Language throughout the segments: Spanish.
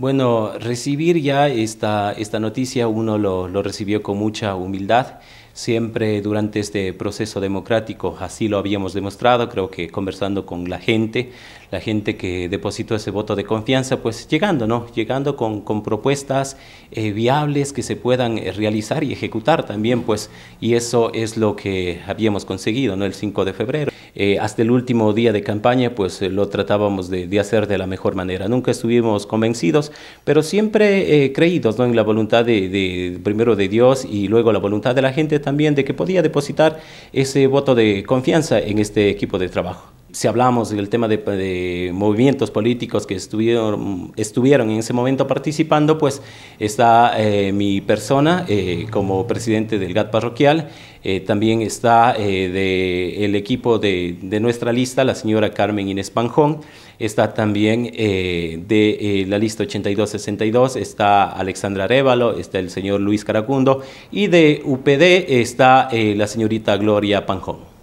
Bueno, recibir ya esta, esta noticia uno lo, lo recibió con mucha humildad. Siempre durante este proceso democrático así lo habíamos demostrado, creo que conversando con la gente, la gente que depositó ese voto de confianza, pues llegando, ¿no? Llegando con, con propuestas eh, viables que se puedan eh, realizar y ejecutar también, pues, y eso es lo que habíamos conseguido, ¿no? El 5 de febrero. Eh, hasta el último día de campaña, pues lo tratábamos de, hacer de la mejor manera. Nunca estuvimos convencidos, pero siempre creídos, ¿no? En la voluntad de, de, primero de Dios y luego la voluntad de la gente también también de que podía depositar ese voto de confianza en este equipo de trabajo si hablamos del tema de, movimientos políticos que estuvieron, estuvieron en ese momento participando, pues está eh, mi persona eh, como presidente del GAT parroquial, eh, también está de, el equipo de, nuestra lista, la señora Carmen Inés Panjón, está también de la lista 8262, está Alexandra Révalo, está el señor Luis Caracundo y de UPD está la señorita Gloria Panjón.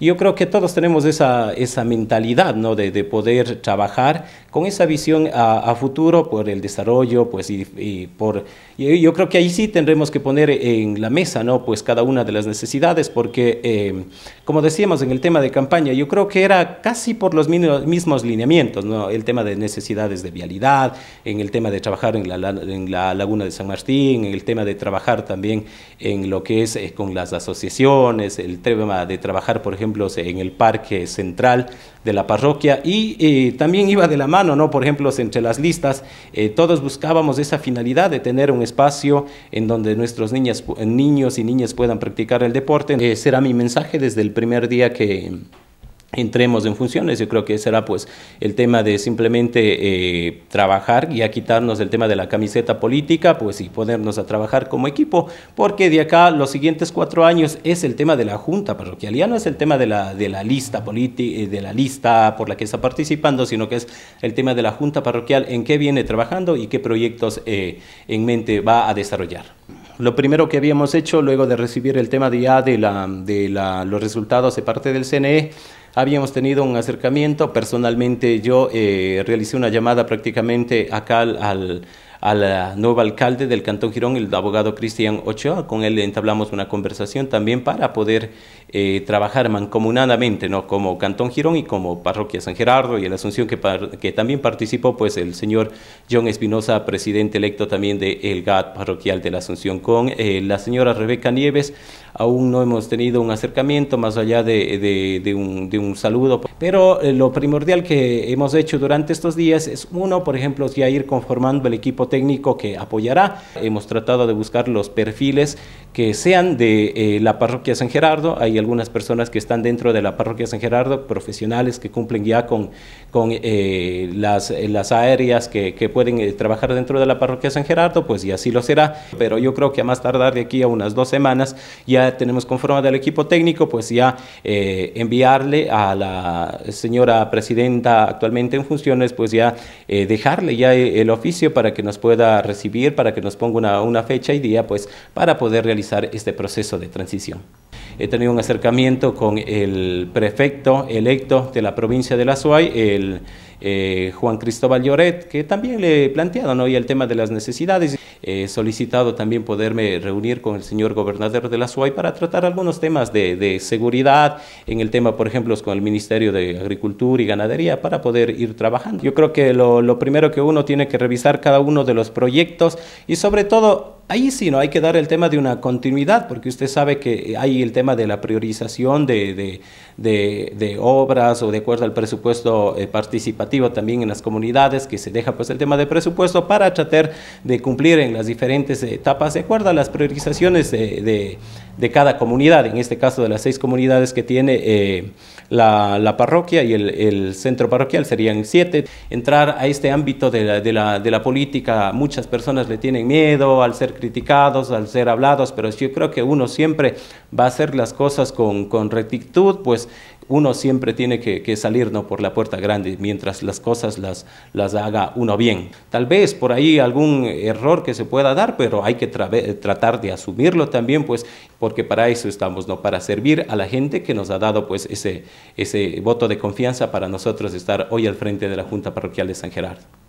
Yo creo que todos tenemos esa, esa mentalidad ¿no? de, de poder trabajar con esa visión a, futuro por el desarrollo, pues y, por yo creo que ahí sí tendremos que poner en la mesa ¿no? pues cada una de las necesidades, porque eh, como decíamos en el tema de campaña, yo creo que era casi por los mismos lineamientos, ¿no? el tema de necesidades de vialidad, en el tema de trabajar en la, en la laguna de San Martín, en el tema de trabajar también en lo que es eh, con las asociaciones, el tema de trabajar, por ejemplo, en el parque central de la parroquia y eh, también iba de la mano, ¿no? Por ejemplo, entre las listas, eh, todos buscábamos esa finalidad de tener un espacio en donde nuestros niños y niñas puedan practicar el deporte. Eh, será mi mensaje desde el primer día que entremos en funciones. Yo creo que será pues el tema de simplemente eh, trabajar y a quitarnos el tema de la camiseta política, pues y ponernos a trabajar como equipo, porque de acá los siguientes cuatro años es el tema de la junta parroquial, ya no es el tema de la, de la lista política, eh, de la lista por la que está participando, sino que es el tema de la junta parroquial, en qué viene trabajando y qué proyectos eh, en mente va a desarrollar. Lo primero que habíamos hecho luego de recibir el tema de ya de, la, de la, los resultados de parte del CNE, habíamos tenido un acercamiento. Personalmente yo eh, realicé una llamada prácticamente acá Cal al al nuevo alcalde del Cantón Girón, el abogado Cristian Ochoa. Con él entablamos una conversación también para poder eh, trabajar mancomunadamente, ¿no? Como Cantón Girón y como Parroquia San Gerardo y en Asunción, que, también participó pues el señor John Espinosa, presidente electo también del de GAT parroquial de la Asunción, con eh, la señora Rebeca Nieves. Aún no hemos tenido un acercamiento más allá de, un, saludo, pero eh, lo primordial que hemos hecho durante estos días es uno, por ejemplo, ya ir conformando el equipo técnico que apoyará. Hemos tratado de buscar los perfiles que sean de eh, la parroquia San Gerardo. Hay algunas personas que están dentro de la parroquia San Gerardo, profesionales que cumplen ya con, con eh, las, eh, las, áreas que, pueden trabajar dentro de la parroquia San Gerardo, pues y así lo será. Pero yo creo que a más tardar de aquí a unas dos semanas ya tenemos conformado el equipo técnico, pues ya enviarle a la señora presidenta actualmente en funciones, pues ya dejarle ya el oficio para que nos pueda recibir para que nos ponga una, fecha y día pues para poder realizar este proceso de transición. He tenido un acercamiento con el prefecto electo de la provincia de La Suay, el eh, Juan Cristóbal Lloret, que también le he planteado ¿no? el tema de las necesidades. He solicitado también poderme reunir con el señor gobernador de la SUAY para tratar algunos temas de, seguridad, en el tema, por ejemplo, con el Ministerio de Agricultura y Ganadería, para poder ir trabajando. Yo creo que lo primero que uno tiene que revisar cada uno de los proyectos y sobre todo Ahí sí, no hay que dar el tema de una continuidad, porque usted sabe que hay el tema de la priorización de, obras o de acuerdo al presupuesto eh, participativo también en las comunidades, que se deja pues el tema de presupuesto para tratar de cumplir en las diferentes etapas de acuerdo a las priorizaciones de, cada comunidad, en este caso de las seis comunidades que tiene eh, la, parroquia y el, centro parroquial serían siete. Entrar a este ámbito de la, de la política, muchas personas le tienen miedo al ser criticados, al ser hablados, pero yo creo que uno siempre va a hacer las cosas con, rectitud, pues uno siempre tiene que, salir por la puerta grande mientras las cosas las, las haga uno bien. Tal vez por ahí algún error que se pueda dar, pero hay que tratar de asumirlo también, pues, porque para eso estamos, ¿no? para servir a la gente que nos ha dado pues, ese, ese voto de confianza para nosotros estar hoy al frente de la Junta Parroquial de San Gerardo.